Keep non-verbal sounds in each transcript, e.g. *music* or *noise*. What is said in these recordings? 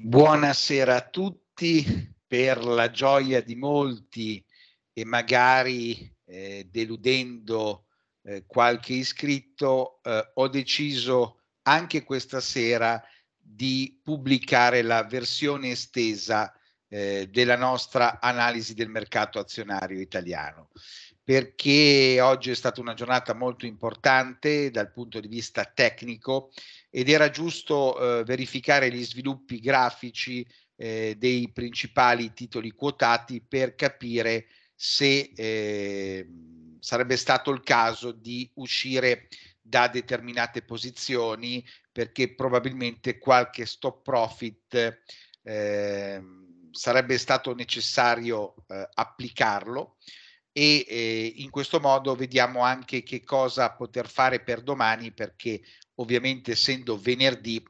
Buonasera a tutti, per la gioia di molti e magari eh, deludendo eh, qualche iscritto, eh, ho deciso anche questa sera di pubblicare la versione estesa eh, della nostra analisi del mercato azionario italiano, perché oggi è stata una giornata molto importante dal punto di vista tecnico ed era giusto eh, verificare gli sviluppi grafici eh, dei principali titoli quotati per capire se eh, sarebbe stato il caso di uscire da determinate posizioni perché probabilmente qualche stop profit ehm, sarebbe stato necessario eh, applicarlo e eh, in questo modo vediamo anche che cosa poter fare per domani perché ovviamente essendo venerdì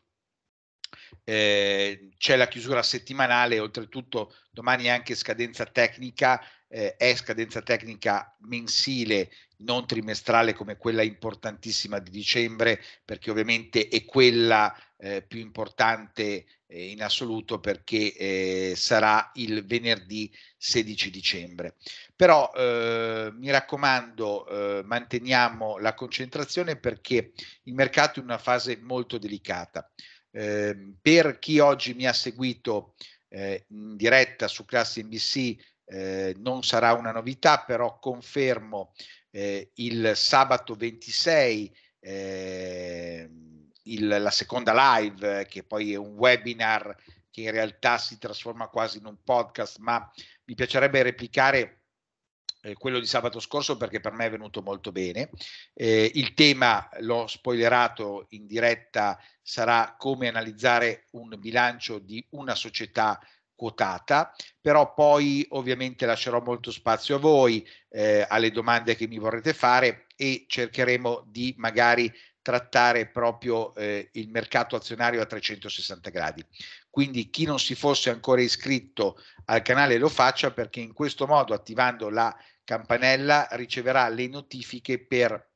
eh, c'è la chiusura settimanale, oltretutto domani è anche scadenza tecnica, eh, è scadenza tecnica mensile, non trimestrale come quella importantissima di dicembre, perché ovviamente è quella eh, più importante eh, in assoluto perché eh, sarà il venerdì 16 dicembre. Però eh, mi raccomando, manteniamo la concentrazione perché il mercato è in una fase molto delicata. Ehm, per chi oggi mi ha seguito eh, in diretta su Classe NBC eh, non sarà una novità, però confermo eh, il sabato 26 ehm, il, la seconda live, eh, che poi è un webinar che in realtà si trasforma quasi in un podcast, ma mi piacerebbe replicare eh, quello di sabato scorso perché per me è venuto molto bene. Eh, il tema, l'ho spoilerato in diretta, sarà come analizzare un bilancio di una società quotata, però poi ovviamente lascerò molto spazio a voi, eh, alle domande che mi vorrete fare e cercheremo di magari trattare proprio eh, il mercato azionario a 360 gradi quindi chi non si fosse ancora iscritto al canale lo faccia perché in questo modo attivando la campanella riceverà le notifiche per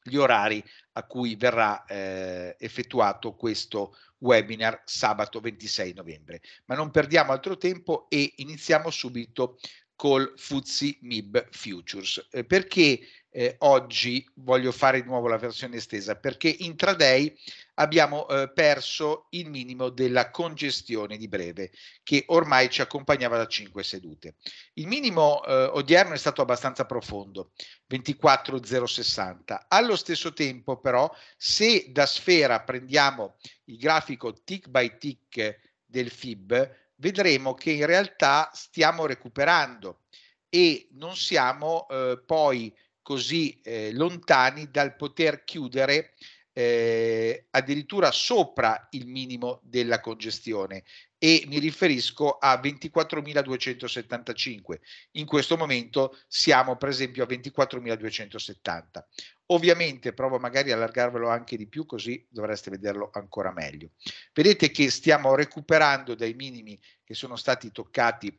gli orari a cui verrà eh, effettuato questo webinar sabato 26 novembre. Ma non perdiamo altro tempo e iniziamo subito col Fuzzi MIB Futures. Eh, perché eh, oggi voglio fare di nuovo la versione estesa? Perché intraday abbiamo eh, perso il minimo della congestione di breve che ormai ci accompagnava da 5 sedute. Il minimo eh, odierno è stato abbastanza profondo, 24,060. Allo stesso tempo però, se da sfera prendiamo il grafico tick by tick del FIB, vedremo che in realtà stiamo recuperando e non siamo eh, poi così eh, lontani dal poter chiudere eh, addirittura sopra il minimo della congestione e mi riferisco a 24.275. In questo momento siamo per esempio a 24.270. Ovviamente provo magari a allargarvelo anche di più così dovreste vederlo ancora meglio. Vedete che stiamo recuperando dai minimi che sono stati toccati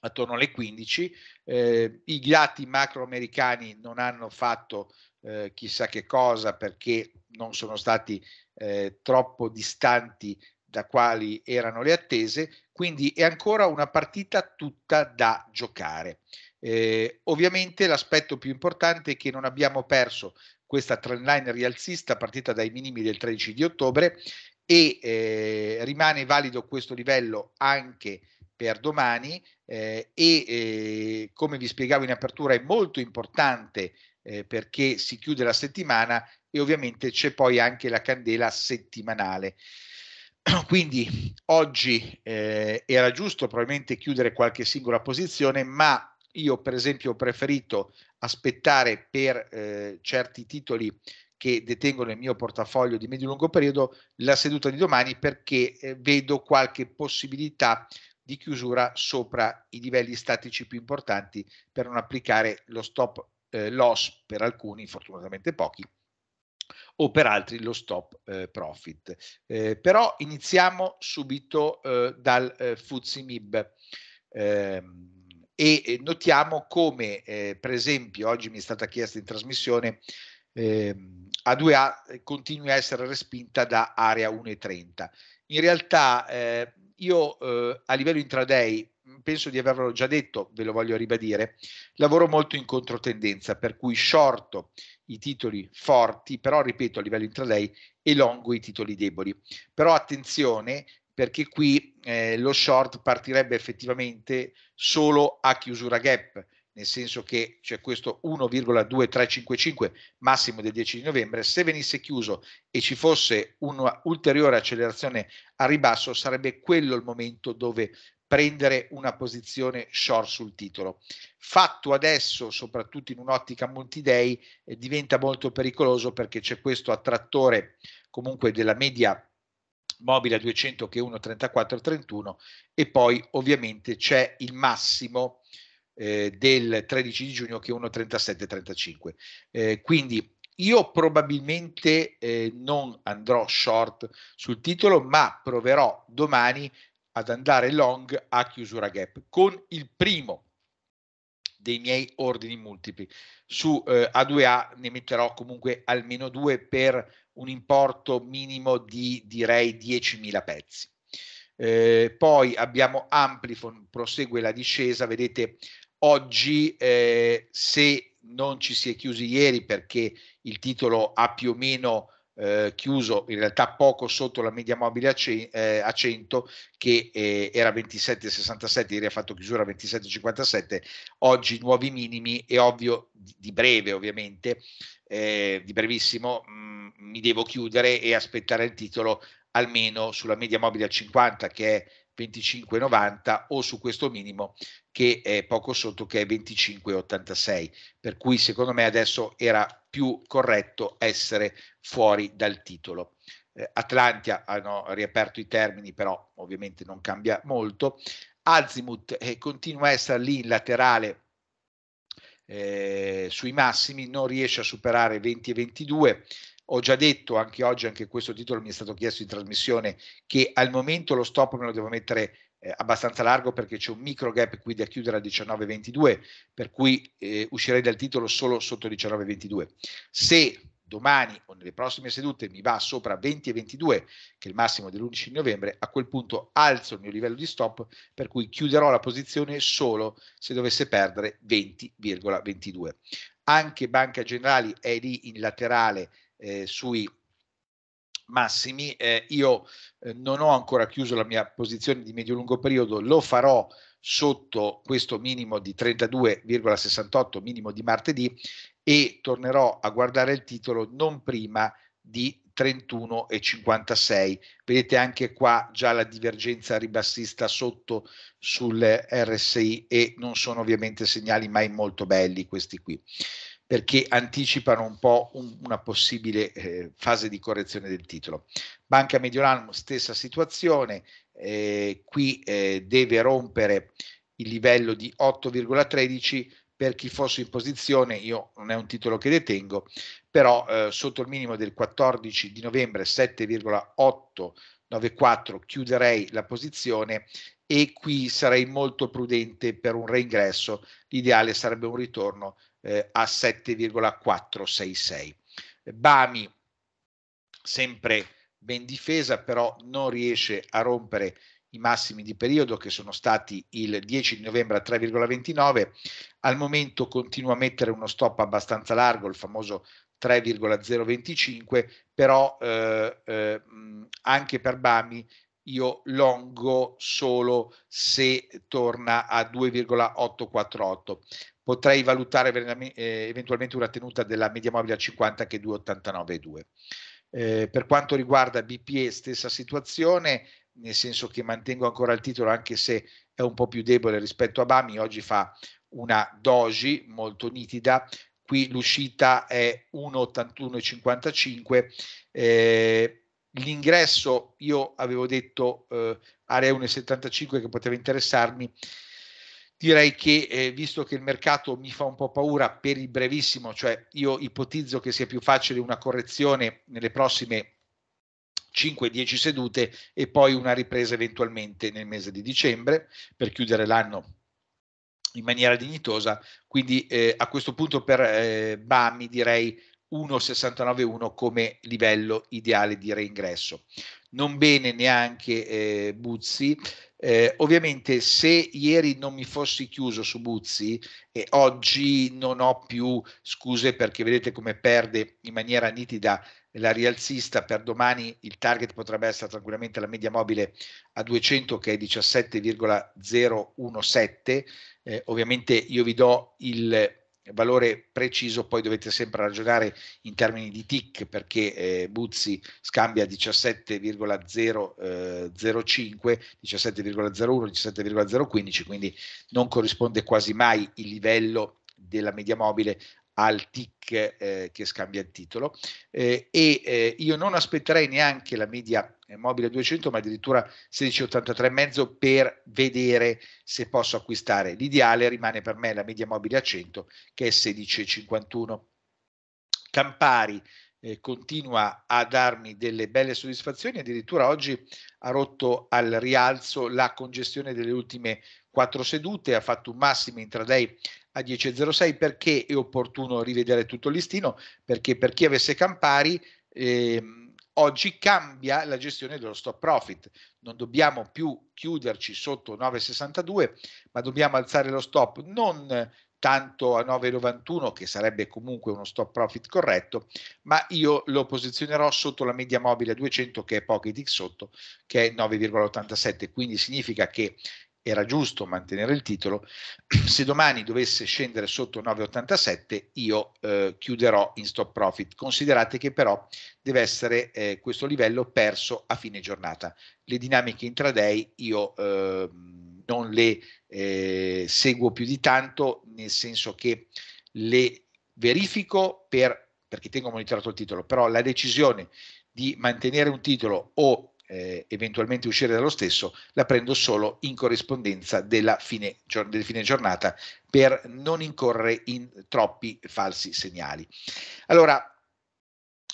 attorno alle 15. Eh, I dati macroamericani non hanno fatto eh, chissà che cosa perché non sono stati eh, troppo distanti da quali erano le attese, quindi è ancora una partita tutta da giocare. Eh, ovviamente l'aspetto più importante è che non abbiamo perso questa trend line rialzista partita dai minimi del 13 di ottobre e eh, rimane valido questo livello anche per domani eh, e eh, come vi spiegavo in apertura è molto importante eh, perché si chiude la settimana e ovviamente c'è poi anche la candela settimanale. *clears throat* Quindi oggi eh, era giusto probabilmente chiudere qualche singola posizione, ma io per esempio ho preferito aspettare per eh, certi titoli che detengo nel mio portafoglio di medio-lungo periodo la seduta di domani perché eh, vedo qualche possibilità eh, di chiusura sopra i livelli statici più importanti per non applicare lo stop eh, loss per alcuni, fortunatamente pochi, o per altri lo stop eh, profit. Eh, però iniziamo subito eh, dal eh, Fuzzi MIB ehm, e notiamo come, eh, per esempio, oggi mi è stata chiesta in trasmissione, A2A ehm, continui a essere respinta da area 1,30. In realtà eh, io eh, a livello intraday, mm, penso di averlo già detto, ve lo voglio ribadire, lavoro molto in controtendenza, per cui shorto i titoli forti, però ripeto a livello intraday, e longo i titoli deboli. Però attenzione perché qui eh, lo short partirebbe effettivamente solo a chiusura gap, nel senso che c'è questo 1,2355 massimo del 10 di novembre, se venisse chiuso e ci fosse un'ulteriore accelerazione a ribasso, sarebbe quello il momento dove prendere una posizione short sul titolo. Fatto adesso, soprattutto in un'ottica multi-day, eh, diventa molto pericoloso perché c'è questo attrattore comunque della media mobile a 200 che è 1,3431 e poi ovviamente c'è il massimo eh, del 13 di giugno che 1.37.35. Eh, quindi io probabilmente eh, non andrò short sul titolo, ma proverò domani ad andare long a chiusura gap con il primo dei miei ordini multipli. Su eh, A2A ne metterò comunque almeno due per un importo minimo di direi 10.000 pezzi. Eh, poi abbiamo Amplifon, prosegue la discesa, vedete Oggi, eh, se non ci si è chiusi ieri perché il titolo ha più o meno eh, chiuso, in realtà poco sotto la media mobile a, ce- eh, a 100, che eh, era 27,67, ieri ha fatto chiusura a 27,57, oggi nuovi minimi, e ovvio, di, di breve ovviamente, eh, di brevissimo, mh, mm, mi devo chiudere e aspettare il titolo almeno sulla media mobile a 50 che è 25,90 o su questo minimo che è poco sotto che è 25,86 per cui secondo me adesso era più corretto essere fuori dal titolo eh, Atlantia hanno ah, riaperto i termini però ovviamente non cambia molto Azimut eh, continua a essere lì in laterale eh, sui massimi non riesce a superare 20 e 22 ho già detto anche oggi, anche questo titolo mi è stato chiesto in trasmissione, che al momento lo stop me lo devo mettere eh, abbastanza largo perché c'è un micro gap qui da chiudere a 19,22, per cui eh, uscirei dal titolo solo sotto 19,22. Se domani o nelle prossime sedute mi va sopra 20 e 22, che è il massimo dell'11 novembre, a quel punto alzo il mio livello di stop, per cui chiuderò la posizione solo se dovesse perdere 20,22. Anche Banca Generali è lì in laterale eh, sui massimi. Eh, io eh, non ho ancora chiuso la mia posizione di medio-lungo periodo, lo farò sotto questo minimo di 32,68 minimo di martedì e tornerò a guardare il titolo non prima di 31,56. Vedete anche qua già la divergenza ribassista sotto sul RSI e non sono ovviamente segnali mai molto belli questi qui perché anticipano un po' un, una possibile eh, fase di correzione del titolo. Banca Mediolanum, stessa situazione, eh, qui eh, deve rompere il livello di 8,13 per chi fosse in posizione, io non è un titolo che detengo, però eh, sotto il minimo del 14 di novembre 7,894 chiuderei la posizione e qui sarei molto prudente per un reingresso, l'ideale sarebbe un ritorno eh, a 7,466. Bami sempre ben difesa, però non riesce a rompere i massimi di periodo che sono stati il 10 di novembre a 3,29, al momento continua a mettere uno stop abbastanza largo, il famoso 3,025, però eh, eh, anche per Bami io longo solo se torna a 2,848. Potrei valutare eh, eventualmente una tenuta della media mobile a 50 che è 2,892. Eh, per quanto riguarda BPE, stessa situazione, nel senso che mantengo ancora il titolo anche se è un po' più debole rispetto a Bami, oggi fa una doji molto nitida, qui l'uscita è 1,81,55, eh, l'ingresso io avevo detto eh, area 1,75 che poteva interessarmi direi che eh, visto che il mercato mi fa un po' paura per il brevissimo cioè io ipotizzo che sia più facile una correzione nelle prossime 5-10 sedute e poi una ripresa eventualmente nel mese di dicembre per chiudere l'anno in maniera dignitosa quindi eh, a questo punto per eh, Bami direi 1,69,1 come livello ideale di reingresso. Non bene neanche eh, Buzzi. Eh, ovviamente se ieri non mi fossi chiuso su Buzzi e oggi non ho più scuse perché vedete come perde in maniera nitida la rialzista per domani il target potrebbe essere tranquillamente la media mobile a 200 che è 17,017 eh, ovviamente io vi do il valore preciso poi dovete sempre ragionare in termini di TIC perché eh, Buzzi scambia 17,005, 17,01, 17,015, quindi non corrisponde quasi mai il livello della media mobile al TIC eh, che scambia il titolo eh, e eh, io non aspetterei neanche la media eh, mobile 200 ma addirittura 1683,5 per vedere se posso acquistare. L'ideale rimane per me la media mobile a 100 che è 1651. Campari eh, continua a darmi delle belle soddisfazioni, addirittura oggi ha rotto al rialzo la congestione delle ultime quattro sedute, ha fatto un massimo intraday a 10.06 perché è opportuno rivedere tutto il listino, perché per chi avesse Campari eh, oggi cambia la gestione dello stop profit. Non dobbiamo più chiuderci sotto 9,62, ma dobbiamo alzare lo stop non tanto a 9,91 che sarebbe comunque uno stop profit corretto, ma io lo posizionerò sotto la media mobile a 200 che è pochi tick sotto, che è 9,87, quindi significa che era giusto mantenere il titolo, *clears throat* se domani dovesse scendere sotto 9,87 io eh, chiuderò in stop profit, considerate che però deve essere eh, questo livello perso a fine giornata, le dinamiche intraday io... Eh, non le eh, seguo più di tanto, nel senso che le verifico per, perché tengo monitorato il titolo, però la decisione di mantenere un titolo o eh, eventualmente uscire dallo stesso la prendo solo in corrispondenza della fine, del fine giornata per non incorrere in troppi falsi segnali. Allora,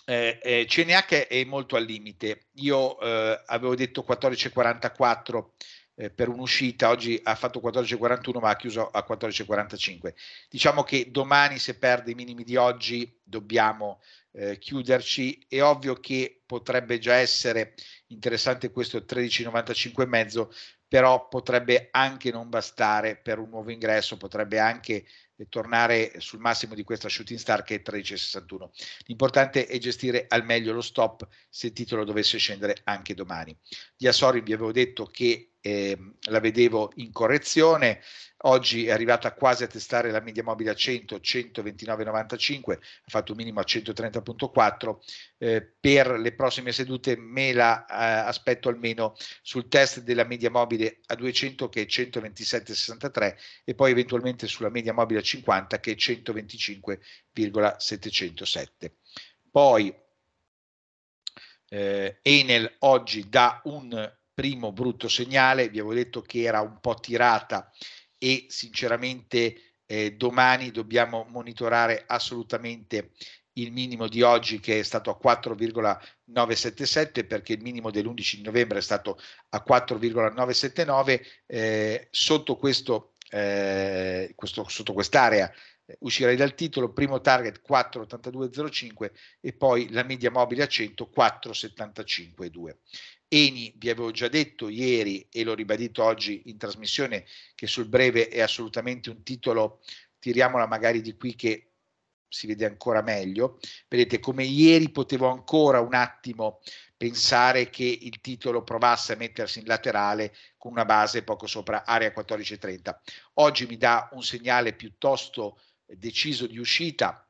eh, eh, CNH è molto al limite. Io eh, avevo detto 14,44 eh, per un'uscita, oggi ha fatto 14.41 ma ha chiuso a 14.45. Diciamo che domani se perde i minimi di oggi dobbiamo eh, chiuderci, è ovvio che potrebbe già essere interessante questo 13.95 mezzo, però potrebbe anche non bastare per un nuovo ingresso, potrebbe anche eh, tornare sul massimo di questa shooting star che è 13,61. L'importante è gestire al meglio lo stop se il titolo dovesse scendere anche domani. Di Asori vi avevo detto che eh, la vedevo in correzione, oggi è arrivata quasi a testare la media mobile a 100, 129,95, ha fatto un minimo a 130,4, eh, per le prossime sedute me la eh, aspetto almeno sul test della media mobile a 200 che è 127,63 e poi eventualmente sulla media mobile a 50 che è 125,707. Poi eh, Enel oggi dà un primo brutto segnale, vi avevo detto che era un po' tirata e sinceramente eh, domani dobbiamo monitorare assolutamente il minimo di oggi che è stato a 4,977 perché il minimo dell'11 novembre è stato a 4,979 eh, sotto questo, eh, questo sotto quest'area eh, uscirei dal titolo, primo target 4,82,05 e poi la media mobile a 100 4,75,2. Eni, vi avevo già detto ieri e l'ho ribadito oggi in trasmissione, che sul breve è assolutamente un titolo, tiriamola magari di qui che si vede ancora meglio. Vedete come ieri potevo ancora un attimo pensare che il titolo provasse a mettersi in laterale con una base poco sopra area 1430. Oggi mi dà un segnale piuttosto deciso di uscita,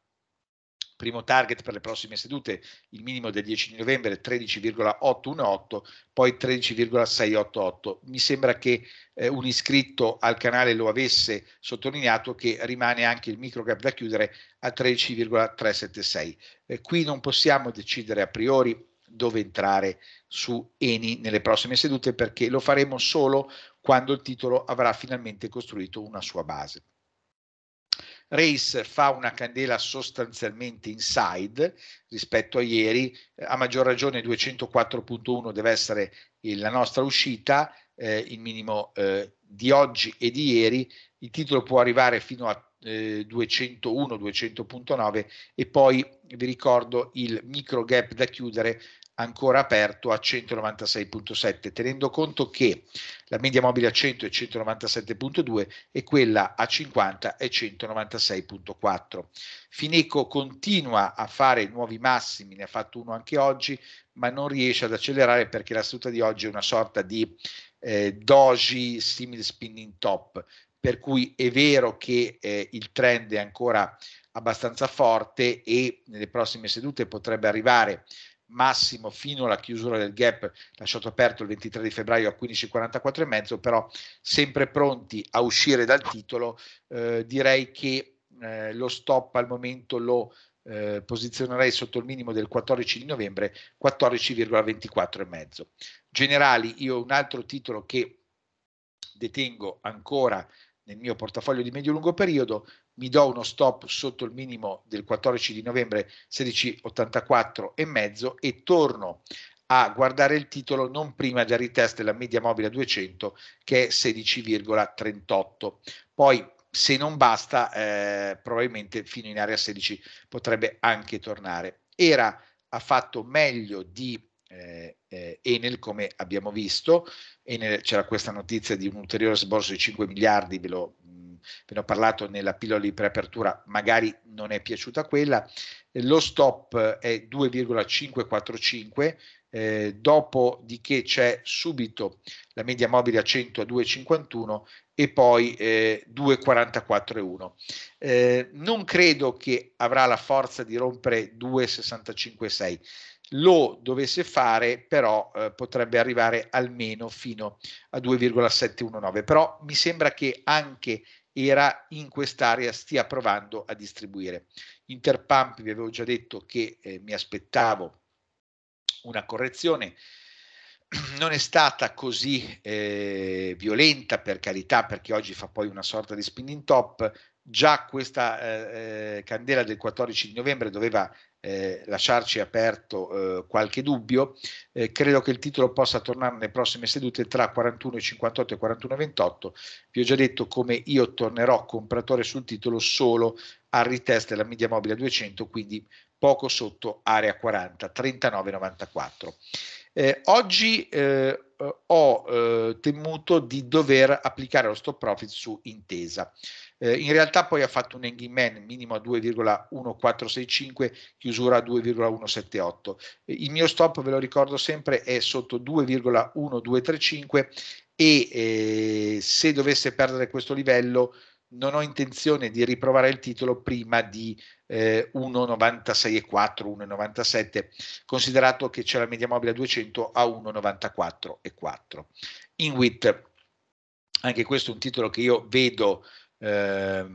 primo target per le prossime sedute, il minimo del 10 di novembre 13,818, poi 13,688. Mi sembra che eh, un iscritto al canale lo avesse sottolineato che rimane anche il micro gap da chiudere a 13,376. Eh, qui non possiamo decidere a priori dove entrare su Eni nelle prossime sedute perché lo faremo solo quando il titolo avrà finalmente costruito una sua base. Race fa una candela sostanzialmente inside rispetto a ieri, eh, a maggior ragione 204.1 deve essere la nostra uscita, eh, il minimo eh, di oggi e di ieri, il titolo può arrivare fino a eh, 201, 200.9 e poi vi ricordo il micro gap da chiudere ancora aperto a 196.7, tenendo conto che la media mobile a 100 è 197.2 e quella a 50 è 196.4. Fineco continua a fare nuovi massimi, ne ha fatto uno anche oggi, ma non riesce ad accelerare perché la seduta di oggi è una sorta di eh, doji simile spinning top, per cui è vero che eh, il trend è ancora abbastanza forte e nelle prossime sedute potrebbe arrivare massimo fino alla chiusura del gap lasciato aperto il 23 di febbraio a 15,44,5, però sempre pronti a uscire dal titolo, eh, direi che eh, lo stop al momento lo eh, posizionerei sotto il minimo del 14 di novembre 14,24,5. Generali, io un altro titolo che detengo ancora nel mio portafoglio di medio-lungo periodo, mi do uno stop sotto il minimo del 14 di novembre 16,84 e mezzo e torno a guardare il titolo non prima del retest della media mobile a 200 che è 16,38. Poi se non basta eh, probabilmente fino in area 16 potrebbe anche tornare. Era ha fatto meglio di eh, eh, Enel come abbiamo visto, Enel, c'era questa notizia di un ulteriore sborso di 5 miliardi, ve lo, ve ne ho parlato nella pillola di preapertura, magari non è piaciuta quella, lo stop è 2,545, eh, dopodiché c'è subito la media mobile a 100 a 2,51 e poi eh, 2,44,1. Eh, non credo che avrà la forza di rompere 2,65,6. Lo dovesse fare, però eh, potrebbe arrivare almeno fino a 2,719. Però mi sembra che anche era in quest'area stia provando a distribuire. Interpump vi avevo già detto che eh, mi aspettavo una correzione, *clears throat* non è stata così eh, violenta per carità perché oggi fa poi una sorta di spinning top, già questa eh, eh candela del 14 di novembre doveva eh, lasciarci aperto eh, qualche dubbio. Eh, credo che il titolo possa tornare nelle prossime sedute tra 41 e 58 e 41 e 28. Vi ho già detto come io tornerò compratore sul titolo solo al retest della media mobile a 200, quindi poco sotto area 40, 39,94. Eh, oggi eh, ho eh, temuto di dover applicare lo stop profit su Intesa. Eh, in realtà poi ha fatto un hanging man minimo a 2,1465, chiusura a 2,178. Eh, il mio stop, ve lo ricordo sempre, è sotto 2,1235 e eh, se dovesse perdere questo livello non ho intenzione di riprovare il titolo prima di eh, 1,96,4, 1,97, considerato che c'è la media mobile a 200 a 1,94,4. Inuit, anche questo è un titolo che io vedo eh,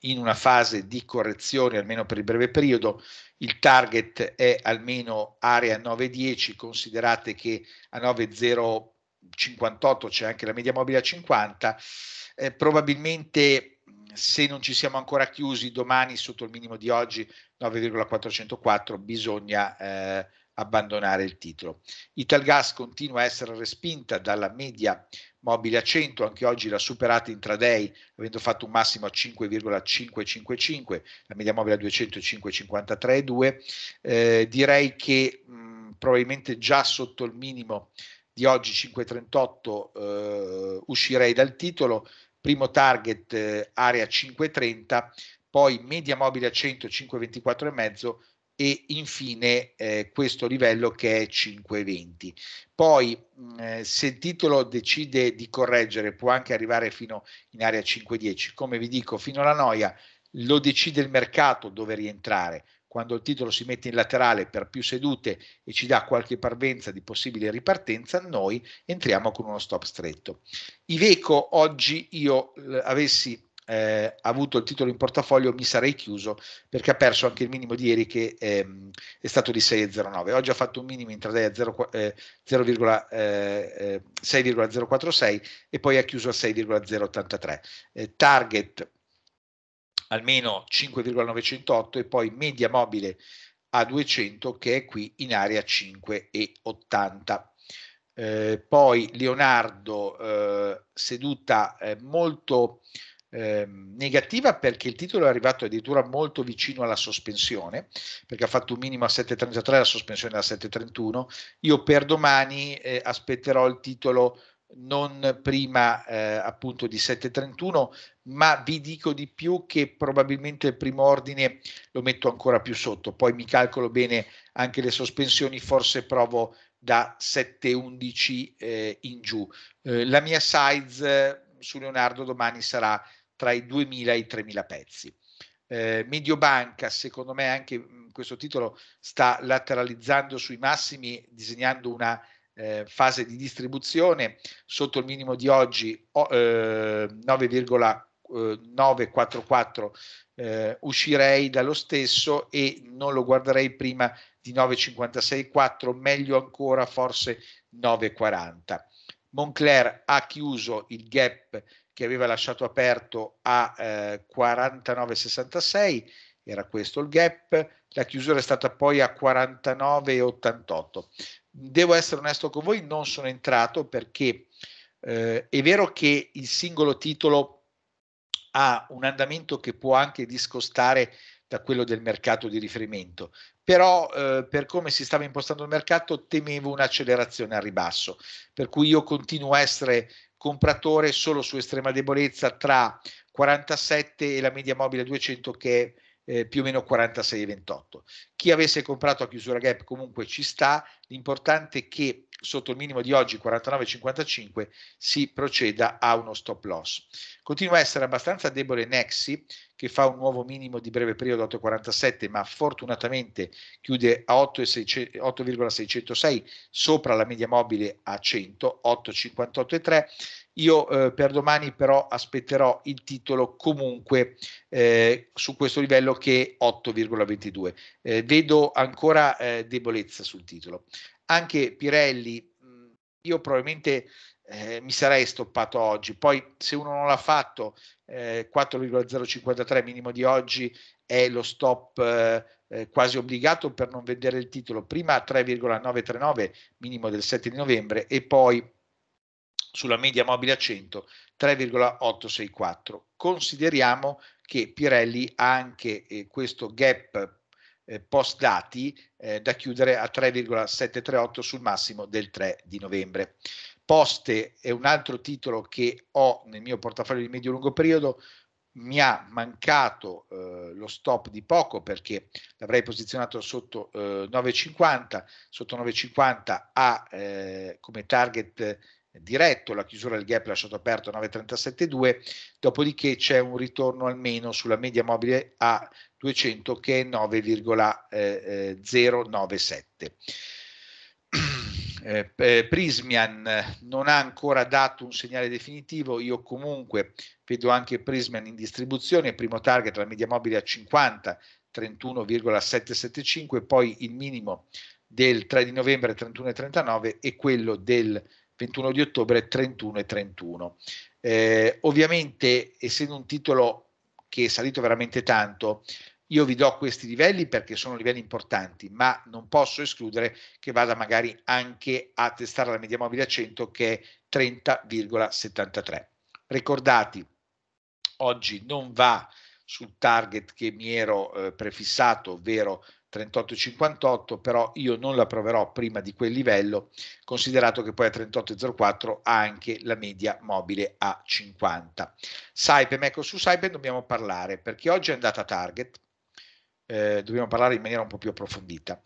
in una fase di correzione, almeno per il breve periodo, il target è almeno area 9,10, considerate che a 9,058 c'è anche la media mobile a 50, eh, probabilmente se non ci siamo ancora chiusi domani sotto il minimo di oggi 9,404 bisogna eh, abbandonare il titolo. Italgas continua a essere respinta dalla media mobile a 100, anche oggi l'ha superata intraday avendo fatto un massimo a 5,555, la media mobile a 205,53,2. Eh, direi che mh, mm, probabilmente già sotto il minimo di oggi 5,38 eh, uscirei dal titolo primo target eh, area 530, poi media mobile a 100, 524,5 e infine eh, questo livello che è 5,20. Poi mh, mm, eh, se il titolo decide di correggere può anche arrivare fino in area 5,10. Come vi dico, fino alla noia lo decide il mercato dove rientrare quando il titolo si mette in laterale per più sedute e ci dà qualche parvenza di possibile ripartenza, noi entriamo con uno stop stretto. Iveco oggi io eh, avessi eh, avuto il titolo in portafoglio mi sarei chiuso perché ha perso anche il minimo di ieri che ehm, è stato di 6,09. Oggi ha fatto un minimo intraday a 0, eh, 0, eh, 6,046 eh, e poi ha chiuso a 6,083. Eh, target almeno 5,908 e poi media mobile a 200 che è qui in area 5,80. Eh, poi Leonardo eh, seduta eh, molto ehm, negativa perché il titolo è arrivato addirittura molto vicino alla sospensione perché ha fatto un minimo a 7,33 la sospensione a 7,31 io per domani eh, aspetterò il titolo non prima eh, appunto di 7.31, ma vi dico di più che probabilmente il primo ordine lo metto ancora più sotto, poi mi calcolo bene anche le sospensioni, forse provo da 7.11 eh, in giù. Eh, la mia size eh, su Leonardo domani sarà tra i 2.000 e i 3.000 pezzi. Eh, Mediobanca, secondo me anche mh, mm, questo titolo sta lateralizzando sui massimi, disegnando una eh, fase di distribuzione, sotto il minimo di oggi oh, eh, 9,944 eh, eh, uscirei dallo stesso e non lo guarderei prima di 9,56,4, meglio ancora forse 9,40. Moncler ha chiuso il gap che aveva lasciato aperto a eh, 49,66, era questo il gap, la chiusura è stata poi a 49,88 devo essere onesto con voi, non sono entrato perché eh, è vero che il singolo titolo ha un andamento che può anche discostare da quello del mercato di riferimento, però eh, per come si stava impostando il mercato temevo un'accelerazione al ribasso, per cui io continuo a essere compratore solo su estrema debolezza tra 47 e la media mobile 200 che è eh, più o meno 46,28. Chi avesse comprato a chiusura gap comunque ci sta, l'importante è che sotto il minimo di oggi 49,55 si proceda a uno stop loss. Continua a essere abbastanza debole Nexi che fa un nuovo minimo di breve periodo 8,47 ma fortunatamente chiude a 8,606 sopra la media mobile a 100, 8,58,3 io eh, per domani però aspetterò il titolo comunque eh, su questo livello che è 8,22. Eh, vedo ancora eh, debolezza sul titolo. Anche Pirelli, mm, io probabilmente eh, mi sarei stoppato oggi, poi se uno non l'ha fatto, 4,053 eh, minimo di oggi è lo stop quasi obbligato per non vedere il titolo, prima 3,939 minimo del 7 di novembre e poi sulla media mobile a 100 3,864. Consideriamo che Pirelli ha anche eh, questo gap eh, post dati eh, da chiudere a 3,738 sul massimo del 3 di novembre. Poste è un altro titolo che ho nel mio portafoglio di medio-lungo periodo, mi ha mancato eh, lo stop di poco perché l'avrei posizionato sotto eh, 9,50, sotto 9,50 ha eh, come target diretto, la chiusura del gap lasciato aperto a 9,372, dopodiché c'è un ritorno almeno sulla media mobile a 200 che è 9,097. Eh, eh, eh, Prismian non ha ancora dato un segnale definitivo, io comunque vedo anche Prismian in distribuzione, primo target la media mobile a 50, 31,775, poi il minimo del 3 di novembre 31,39 e quello del 21 di ottobre 31 e 31. Eh, ovviamente, essendo un titolo che è salito veramente tanto, io vi do questi livelli perché sono livelli importanti, ma non posso escludere che vada magari anche a testare la media mobile a 100 che è 30,73. Ricordati, oggi non va sul target che mi ero eh, prefissato, ovvero 38,58, però io non la proverò prima di quel livello, considerato che poi a 38,04 ha anche la media mobile a 50. Saipen, ecco su Saipen dobbiamo parlare, perché oggi è andata a target, eh, dobbiamo parlare in maniera un po' più approfondita.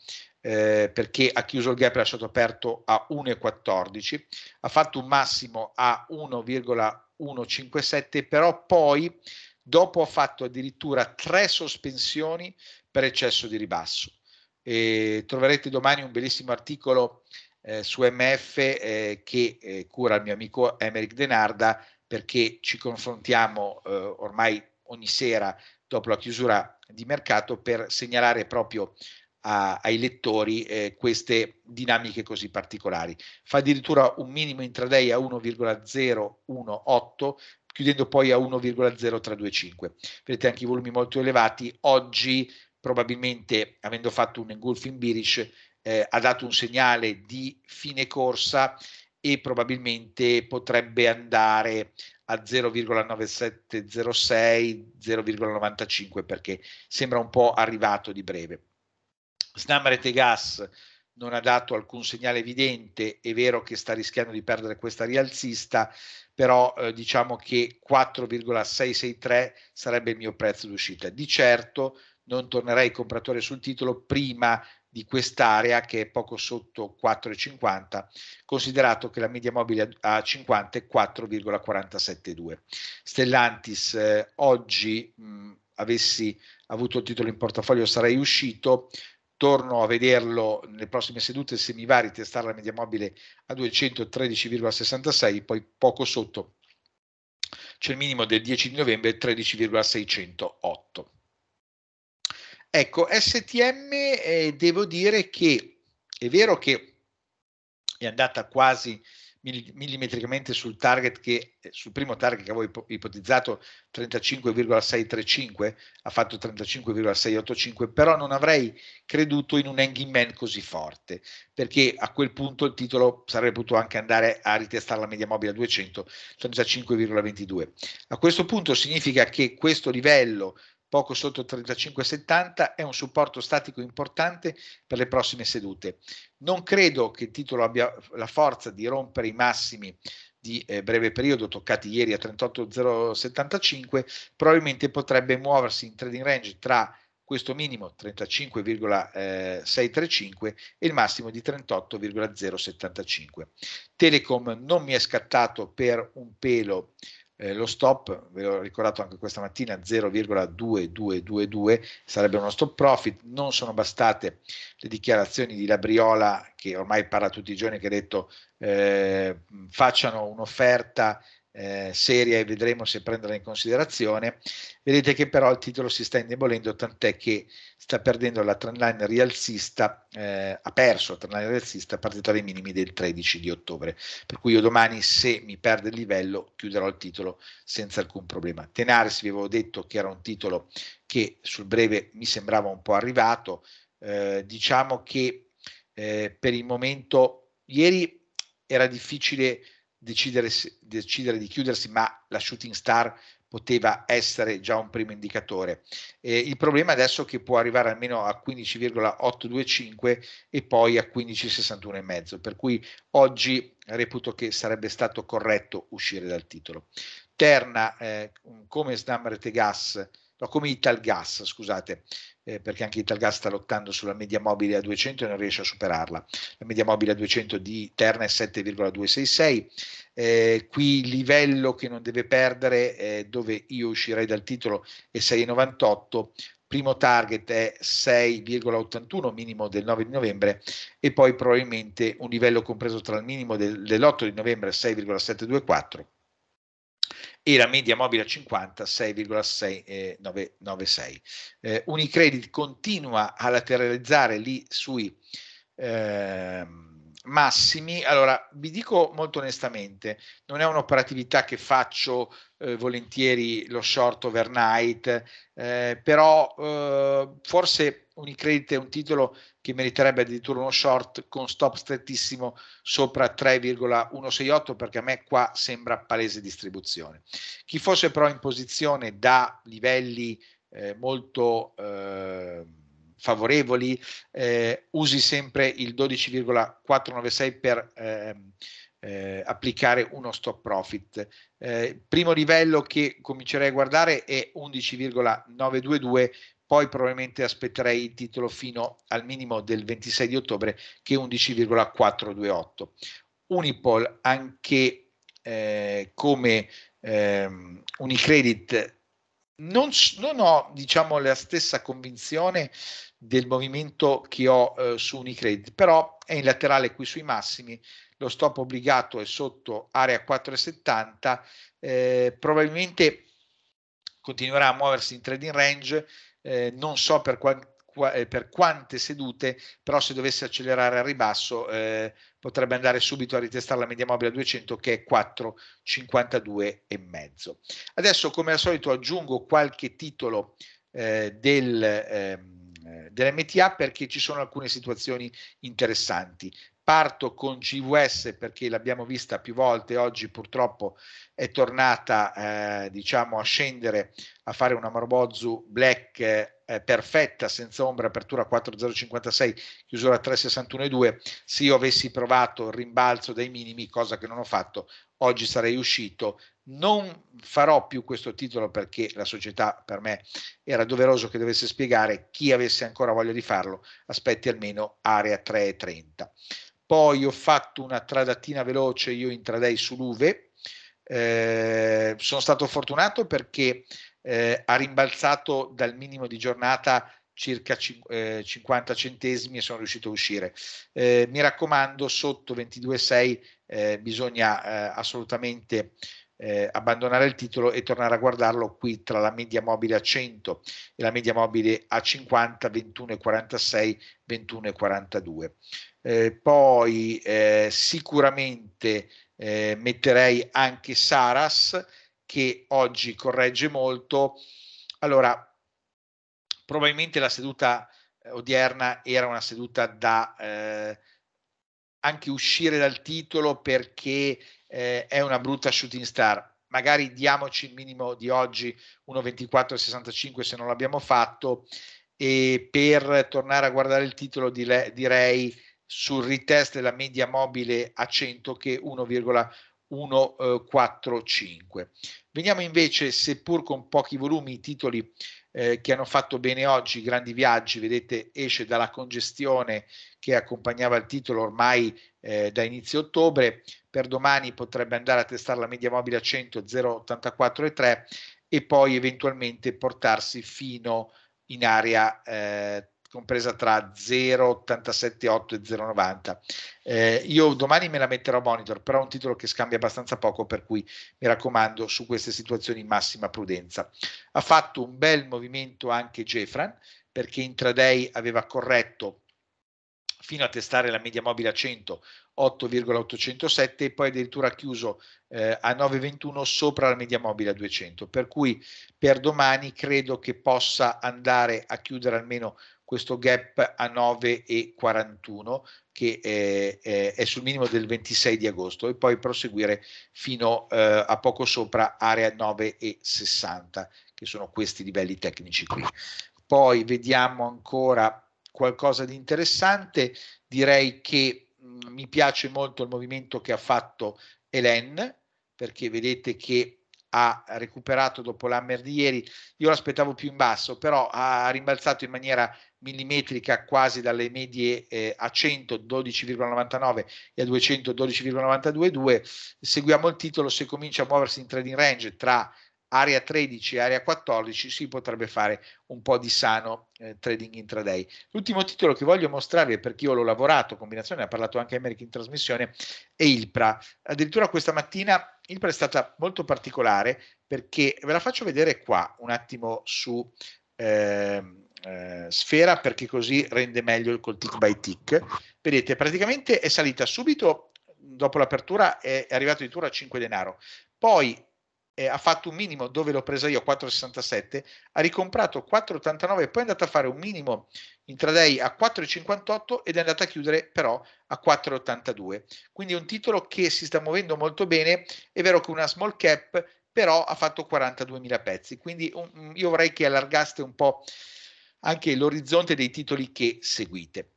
Eh, perché ha chiuso il gap e lasciato aperto a 1,14, ha fatto un massimo a 1,157, però poi dopo ha fatto addirittura tre sospensioni per eccesso di ribasso. E troverete domani un bellissimo articolo eh, su MF eh, che eh, cura il mio amico Emeric Denarda perché ci confrontiamo eh, ormai ogni sera dopo la chiusura di mercato per segnalare proprio a, ai lettori eh, queste dinamiche così particolari. Fa addirittura un minimo intraday a 1,018 chiudendo poi a 1,0325. Vedete anche i volumi molto elevati. Oggi probabilmente avendo fatto un engulfing bearish eh, ha dato un segnale di fine corsa e probabilmente potrebbe andare a 0,9706 0,95 perché sembra un po' arrivato di breve. Snamrete Gas non ha dato alcun segnale evidente, è vero che sta rischiando di perdere questa rialzista, però eh, diciamo che 4,663 sarebbe il mio prezzo d'uscita. Di certo non tornerei compratore sul titolo prima di quest'area che è poco sotto 4,50, considerato che la media mobile a 50 è 4,472. Stellantis eh, oggi mh, mm, avessi avuto il titolo in portafoglio sarei uscito, torno a vederlo nelle prossime sedute se mi va a ritestare la media mobile a 213,66, poi poco sotto c'è il minimo del 10 di novembre 13,608. Ecco, STM eh, devo dire che è vero che è andata quasi millimetricamente sul target che eh, sul primo target che avevo ipotizzato 35,635 ha fatto 35,685 però non avrei creduto in un hanging man così forte perché a quel punto il titolo sarebbe potuto anche andare a ritestare la media mobile a 200 35,22 a questo punto significa che questo livello poco sotto 35,70 è un supporto statico importante per le prossime sedute. Non credo che il titolo abbia la forza di rompere i massimi di eh, breve periodo toccati ieri a 38,075, probabilmente potrebbe muoversi in trading range tra questo minimo 35,635 eh, e il massimo di 38,075. Telecom non mi è scattato per un pelo eh, lo stop, ve l'ho ricordato anche questa mattina, 0,2222 sarebbe uno stop profit, non sono bastate le dichiarazioni di Labriola che ormai parla tutti i giorni che ha detto eh, facciano un'offerta eh, seria e vedremo se prenderla in considerazione. Vedete che però il titolo si sta indebolendo, tant'è che sta perdendo la trend line rialzista, eh, ha perso la trend line rialzista partita dai minimi del 13 di ottobre. Per cui io domani, se mi perde il livello, chiuderò il titolo senza alcun problema. Tenaris, vi avevo detto che era un titolo che sul breve mi sembrava un po' arrivato. Eh, diciamo che eh, per il momento, ieri era difficile decidere, decidere di chiudersi, ma la shooting star poteva essere già un primo indicatore. Eh, il problema adesso è che può arrivare almeno a 15,825 e poi a 15,61,5, per cui oggi reputo che sarebbe stato corretto uscire dal titolo. Terna, eh, come Snammer Tegas, no, come Italgas, scusate, eh, perché anche Italgas sta lottando sulla media mobile a 200 e non riesce a superarla. La media mobile a 200 di Terna è 7,266. Eh, qui il livello che non deve perdere, eh, dove io uscirei dal titolo, è 6,98 primo target è 6,81 minimo del 9 di novembre e poi probabilmente un livello compreso tra il minimo del, dell'8 di novembre 6,724 e la media mobile a 50 6,696. Eh, eh, Unicredit continua a lateralizzare lì sui... Ehm, massimi, allora vi dico molto onestamente, non è un'operatività che faccio eh, volentieri lo short overnight, eh, però eh, forse Unicredit è un titolo che meriterebbe addirittura uno short con stop strettissimo sopra 3,168 perché a me qua sembra palese distribuzione. Chi fosse però in posizione da livelli eh, molto eh, favorevoli, eh, usi sempre il 12,496 per ehm, eh, applicare uno stop profit. Eh, primo livello che comincerei a guardare è 11,922 poi probabilmente aspetterei il titolo fino al minimo del 26 di ottobre che è 11,428. Unipol anche eh, come ehm, Unicredit non, non, ho diciamo, la stessa convinzione del movimento che ho eh, su Unicredit, però è in laterale qui sui massimi, lo stop obbligato è sotto area 4,70, eh, probabilmente continuerà a muoversi in trading range, eh, non so per quanto eh, per quante sedute, però se dovesse accelerare al ribasso eh, potrebbe andare subito a ritestare la media mobile a 200 che è 4,52 e mezzo. Adesso come al solito aggiungo qualche titolo eh, del, eh, dell'MTA perché ci sono alcune situazioni interessanti. Parto con CVS perché l'abbiamo vista più volte, oggi purtroppo è tornata eh, diciamo a scendere, a fare una Morbozu Black eh, perfetta, senza ombra, apertura 4056, chiusura 361,2. Se io avessi provato il rimbalzo dai minimi, cosa che non ho fatto, oggi sarei uscito. Non farò più questo titolo perché la società per me era doveroso che dovesse spiegare chi avesse ancora voglia di farlo, aspetti almeno area 3.30 poi ho fatto una tradattina veloce io intradei sull'Uve, eh, sono stato fortunato perché eh, ha rimbalzato dal minimo di giornata circa eh, 50 centesimi e sono riuscito a uscire. Eh, mi raccomando, sotto 22,6 eh, bisogna eh, assolutamente eh, abbandonare il titolo e tornare a guardarlo qui tra la media mobile a 100 e la media mobile a 50, 21,46, 21,42. Eh, poi eh, sicuramente eh, metterei anche Saras che oggi corregge molto. Allora, probabilmente la seduta eh, odierna era una seduta da eh, anche uscire dal titolo perché eh, è una brutta shooting star. Magari diamoci il minimo di oggi 1,24,65 se non l'abbiamo fatto e per tornare a guardare il titolo direi sul retest della media mobile a 100 che 1,145. Eh, Veniamo invece, seppur con pochi volumi, i titoli eh, che hanno fatto bene oggi, grandi viaggi, vedete esce dalla congestione che accompagnava il titolo ormai eh, da inizio ottobre, per domani potrebbe andare a testare la media mobile a 100, 0,84,3 e poi eventualmente portarsi fino in area eh, compresa tra 0,878 e 0,90. Eh, io domani me la metterò a monitor, però è un titolo che scambia abbastanza poco, per cui mi raccomando su queste situazioni massima prudenza. Ha fatto un bel movimento anche Jefran, perché intraday aveva corretto fino a testare la media mobile a 100, 8,807 e poi addirittura chiuso eh, a 9,21 sopra la media mobile a 200, per cui per domani credo che possa andare a chiudere almeno questo gap a 9,41 che è, eh, è, eh, è, sul minimo del 26 di agosto e poi proseguire fino eh, a poco sopra area 9,60 che sono questi livelli tecnici qui. Poi vediamo ancora qualcosa di interessante, direi che mh, mm, mi piace molto il movimento che ha fatto Elen perché vedete che ha recuperato dopo l'hammer di ieri. Io l'aspettavo più in basso, però ha rimbalzato in maniera millimetrica quasi dalle medie eh, a 112,99 e a 212,922. Seguiamo il titolo se comincia a muoversi in trading range tra area 13 area 14 si potrebbe fare un po' di sano eh, trading intraday. L'ultimo titolo che voglio mostrarvi, perché io l'ho lavorato, combinazione, ha parlato anche America in trasmissione, è Ilpra. Addirittura questa mattina Ilpra è stata molto particolare perché ve la faccio vedere qua un attimo su... Eh, eh, sfera perché così rende meglio col tick by tick. Vedete, praticamente è salita subito dopo l'apertura, è arrivato di turno a 5 denaro, poi eh, ha fatto un minimo dove l'ho presa io 4,67 ha ricomprato 4,89 e poi è andata a fare un minimo intraday a 4,58 ed è andata a chiudere però a 4,82 quindi è un titolo che si sta muovendo molto bene è vero che una small cap però ha fatto 42.000 pezzi quindi un, io vorrei che allargaste un po' anche l'orizzonte dei titoli che seguite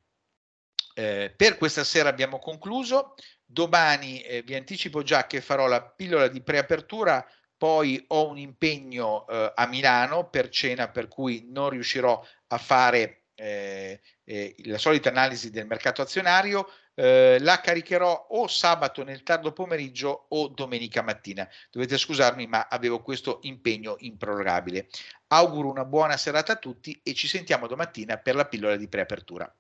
eh, per questa sera abbiamo concluso Domani eh, vi anticipo già che farò la pillola di preapertura poi ho un impegno eh, a Milano per cena per cui non riuscirò a fare eh, eh, la solita analisi del mercato azionario, eh, la caricherò o sabato nel tardo pomeriggio o domenica mattina. Dovete scusarmi ma avevo questo impegno improrogabile. Auguro una buona serata a tutti e ci sentiamo domattina per la pillola di preapertura.